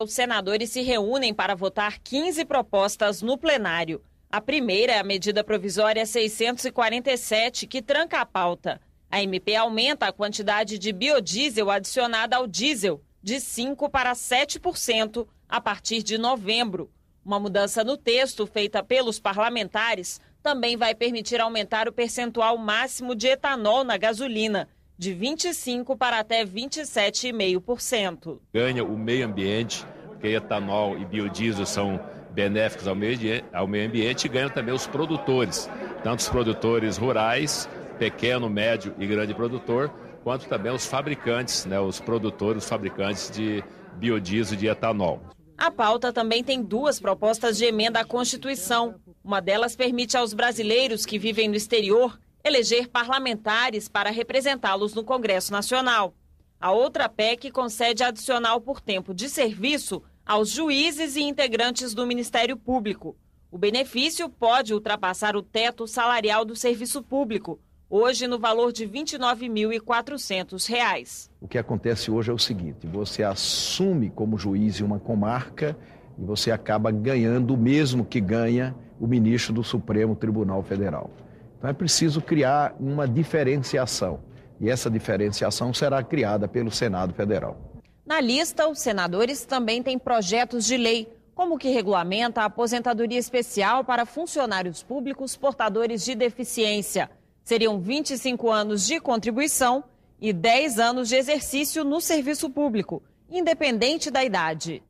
Os senadores se reúnem para votar 15 propostas no plenário. A primeira é a medida provisória 647, que tranca a pauta. A MP aumenta a quantidade de biodiesel adicionada ao diesel de 5% para 7% a partir de novembro. Uma mudança no texto feita pelos parlamentares também vai permitir aumentar o percentual máximo de etanol na gasolina, de 25% para até 27,5%. Ganha o meio ambiente, porque etanol e biodiesel são benéficos ao meio, ao meio ambiente, e ganham também os produtores, tanto os produtores rurais, pequeno, médio e grande produtor, quanto também os fabricantes, né, os produtores, os fabricantes de biodiesel e de etanol. A pauta também tem duas propostas de emenda à Constituição. Uma delas permite aos brasileiros que vivem no exterior eleger parlamentares para representá-los no Congresso Nacional. A outra PEC concede adicional por tempo de serviço aos juízes e integrantes do Ministério Público. O benefício pode ultrapassar o teto salarial do serviço público, hoje no valor de R$ 29.400. O que acontece hoje é o seguinte: você assume como juiz em uma comarca e você acaba ganhando o mesmo que ganha o ministro do Supremo Tribunal Federal. Então é preciso criar uma diferenciação. E essa diferenciação será criada pelo Senado Federal. Na lista, os senadores também têm projetos de lei, como o que regulamenta a aposentadoria especial para funcionários públicos portadores de deficiência. Seriam 25 anos de contribuição e 10 anos de exercício no serviço público, independente da idade.